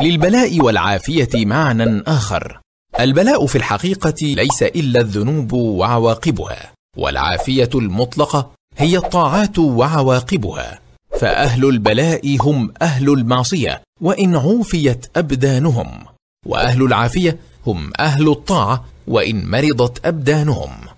للبلاء والعافية معنى آخر البلاء في الحقيقة ليس إلا الذنوب وعواقبها والعافية المطلقة هي الطاعات وعواقبها فأهل البلاء هم أهل المعصية وإن عوفيت أبدانهم وأهل العافية هم أهل الطاعة وإن مرضت أبدانهم